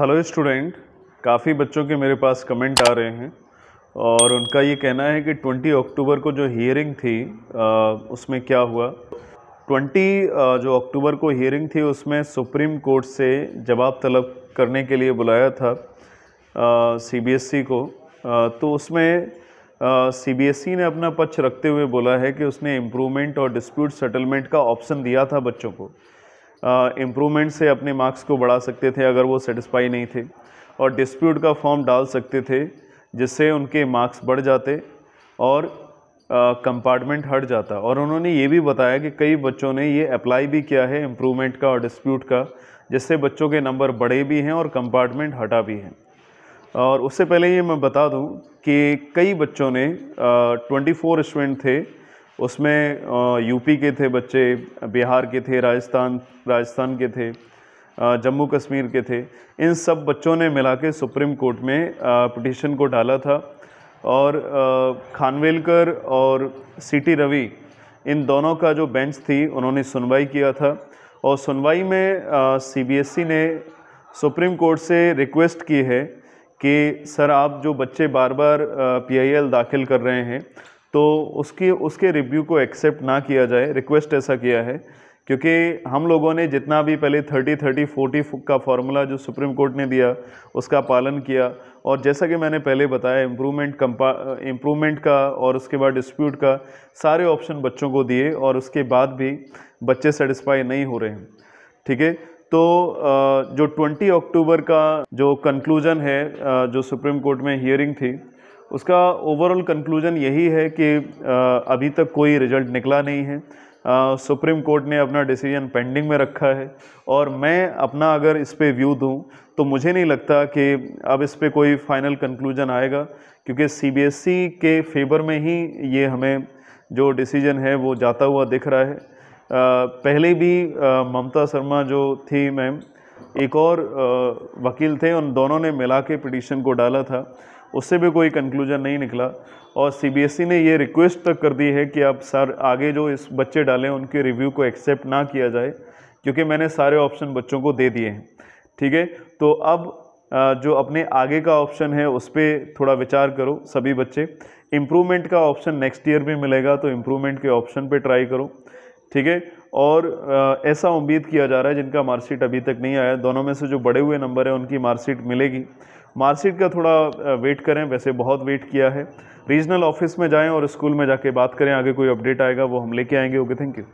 hello student काफ़ी बच्चों के मेरे पास कमेंट आ रहे हैं और उनका ये कहना है कि 20 अक्टूबर को जो हियरिंग थी आ, उसमें क्या हुआ 20 आ, जो अक्टूबर को हियरिंग थी उसमें सुप्रीम कोर्ट से जवाब तलब करने के लिए बुलाया था सीबीएसई को आ, तो उसमें सीबीएसई ने अपना पक्ष रखते हुए बोला है कि उसने इम्प्रूवमेंट और डिस्प्यूट सेटलमेंट का ऑप्शन दिया था बच्चों को इम्प्रूवमेंट से अपने मार्क्स को बढ़ा सकते थे अगर वो सेटिस्फाई नहीं थे और डिस्प्यूट का फॉर्म डाल सकते थे जिससे उनके मार्क्स बढ़ जाते और कंपार्टमेंट हट जाता और उन्होंने ये भी बताया कि कई बच्चों ने ये अप्लाई भी किया है इम्प्रूवमेंट का और डिस्प्यूट का जिससे बच्चों के नंबर बढ़े भी हैं और कंपार्टमेंट हटा भी हैं और उससे पहले ये मैं बता दूं कि कई बच्चों ने ट्वेंटी फोर स्टूडेंट थे उसमें यूपी के थे बच्चे बिहार के थे राजस्थान राजस्थान के थे जम्मू कश्मीर के थे इन सब बच्चों ने मिला के सुप्रीम कोर्ट में पटिशन को डाला था और खानवेलकर और सीटी रवि इन दोनों का जो बेंच थी उन्होंने सुनवाई किया था और सुनवाई में सीबीएसई e ने सुप्रीम कोर्ट से रिक्वेस्ट की है कि सर आप जो बच्चे बार बार पीआईएल दाखिल कर रहे हैं तो उसकी उसके रिव्यू को एक्सेप्ट ना किया जाए रिक्वेस्ट ऐसा किया है क्योंकि हम लोगों ने जितना भी पहले थर्टी थर्टी फोर्टी का फार्मूला जो सुप्रीम कोर्ट ने दिया उसका पालन किया और जैसा कि मैंने पहले बताया इम्प्रूवमेंट कंपा इम्प्रूवमेंट का और उसके बाद डिस्प्यूट का सारे ऑप्शन बच्चों को दिए और उसके बाद भी बच्चे सेटिस्फाई नहीं हो रहे हैं ठीक है तो जो ट्वेंटी अक्टूबर का जो कंक्लूजन है जो सुप्रीम कोर्ट में हियरिंग थी उसका ओवरऑल कंक्लूजन यही है कि अभी तक कोई रिजल्ट निकला नहीं है सुप्रीम कोर्ट ने अपना डिसीजन पेंडिंग में रखा है और मैं अपना अगर इस पर व्यू दूँ तो मुझे नहीं लगता कि अब इस पर कोई फाइनल कंक्लूजन आएगा क्योंकि सीबीएसई e के फेवर में ही ये हमें जो डिसीजन है वो जाता हुआ दिख रहा है पहले भी ममता शर्मा जो थी मैम एक और वकील थे उन दोनों ने मिला के पिटिशन को डाला था उससे भी कोई कंक्लूजन नहीं निकला और सीबीएसई e ने ये रिक्वेस्ट तक कर दी है कि आप सर आगे जो इस बच्चे डालें उनके रिव्यू को एक्सेप्ट ना किया जाए क्योंकि मैंने सारे ऑप्शन बच्चों को दे दिए हैं ठीक है तो अब जो अपने आगे का ऑप्शन है उस पर थोड़ा विचार करो सभी बच्चे इम्प्रूवमेंट का ऑप्शन नेक्स्ट ईयर भी मिलेगा तो इम्प्रूवमेंट के ऑप्शन पे ट्राई करो ठीक है और ऐसा उम्मीद किया जा रहा है जिनका मार्कशीट अभी तक नहीं आया दोनों में से जो बड़े हुए नंबर है उनकी मार्कशीट मिलेगी मार्कशीट का थोड़ा वेट करें वैसे बहुत वेट किया है रीजनल ऑफिस में जाएं और स्कूल में जाके बात करें आगे कोई अपडेट आएगा वो हम लेके आएंगे ओके थैंक यू